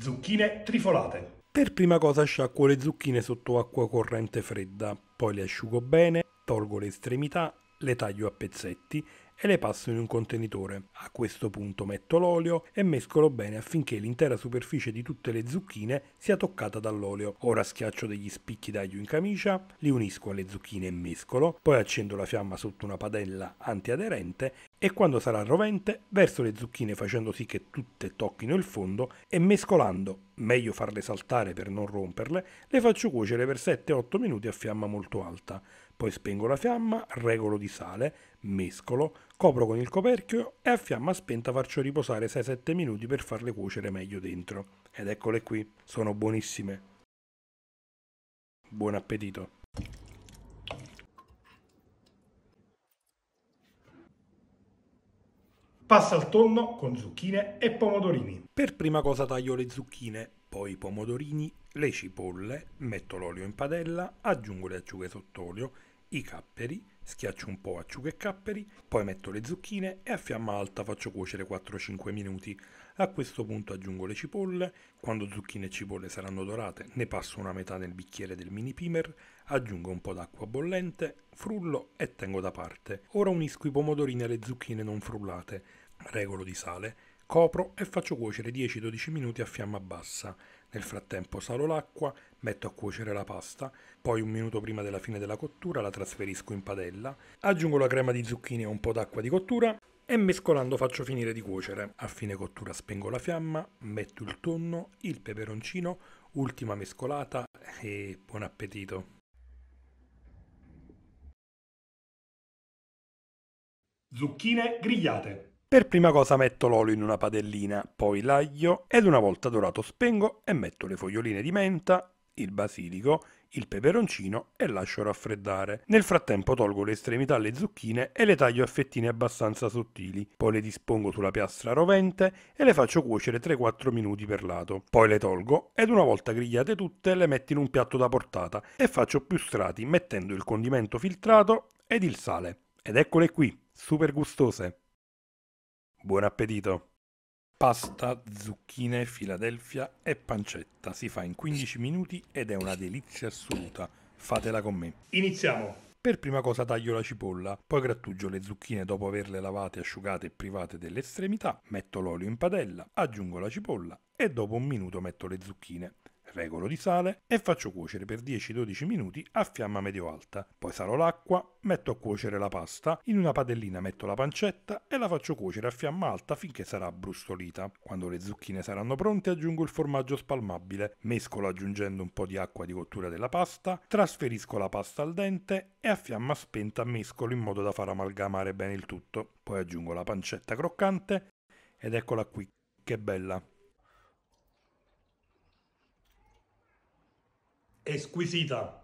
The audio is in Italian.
Zucchine trifolate. Per prima cosa sciacquo le zucchine sotto acqua corrente fredda, poi le asciugo bene, tolgo le estremità, le taglio a pezzetti e le passo in un contenitore. A questo punto metto l'olio e mescolo bene affinché l'intera superficie di tutte le zucchine sia toccata dall'olio. Ora schiaccio degli spicchi d'aglio in camicia, li unisco alle zucchine e mescolo, poi accendo la fiamma sotto una padella antiaderente e quando sarà rovente verso le zucchine facendo sì che tutte tocchino il fondo e mescolando, meglio farle saltare per non romperle, le faccio cuocere per 7-8 minuti a fiamma molto alta. Poi spengo la fiamma, regolo di sale, mescolo, copro con il coperchio e a fiamma spenta faccio riposare 6-7 minuti per farle cuocere meglio dentro. Ed eccole qui, sono buonissime. Buon appetito! Passa al tonno con zucchine e pomodorini. Per prima cosa taglio le zucchine, poi i pomodorini, le cipolle, metto l'olio in padella, aggiungo le acciughe sott'olio, i capperi, schiaccio un po' acciughe e capperi, poi metto le zucchine e a fiamma alta faccio cuocere 4-5 minuti. A questo punto aggiungo le cipolle, quando zucchine e cipolle saranno dorate ne passo una metà nel bicchiere del mini pimer, aggiungo un po' d'acqua bollente, frullo e tengo da parte. Ora unisco i pomodorini alle zucchine non frullate, regolo di sale, copro e faccio cuocere 10-12 minuti a fiamma bassa. Nel frattempo salo l'acqua, metto a cuocere la pasta, poi un minuto prima della fine della cottura la trasferisco in padella, aggiungo la crema di zucchine e un po' d'acqua di cottura e mescolando faccio finire di cuocere. A fine cottura spengo la fiamma, metto il tonno, il peperoncino, ultima mescolata e buon appetito. Zucchine grigliate. Per prima cosa metto l'olio in una padellina, poi l'aglio ed una volta dorato spengo e metto le foglioline di menta, il basilico, il peperoncino e lascio raffreddare. Nel frattempo tolgo le estremità alle zucchine e le taglio a fettine abbastanza sottili, poi le dispongo sulla piastra rovente e le faccio cuocere 3-4 minuti per lato. Poi le tolgo ed una volta grigliate tutte le metto in un piatto da portata e faccio più strati mettendo il condimento filtrato ed il sale. Ed eccole qui, super gustose! Buon appetito! Pasta, zucchine, Filadelfia e pancetta. Si fa in 15 minuti ed è una delizia assoluta. Fatela con me. Iniziamo! Per prima cosa taglio la cipolla, poi grattugio le zucchine dopo averle lavate, asciugate e private delle estremità, metto l'olio in padella, aggiungo la cipolla e dopo un minuto metto le zucchine regolo di sale e faccio cuocere per 10-12 minuti a fiamma medio-alta. Poi salo l'acqua, metto a cuocere la pasta, in una padellina metto la pancetta e la faccio cuocere a fiamma alta finché sarà abbrustolita. Quando le zucchine saranno pronte aggiungo il formaggio spalmabile, mescolo aggiungendo un po' di acqua di cottura della pasta, trasferisco la pasta al dente e a fiamma spenta mescolo in modo da far amalgamare bene il tutto. Poi aggiungo la pancetta croccante ed eccola qui, che bella! exquisita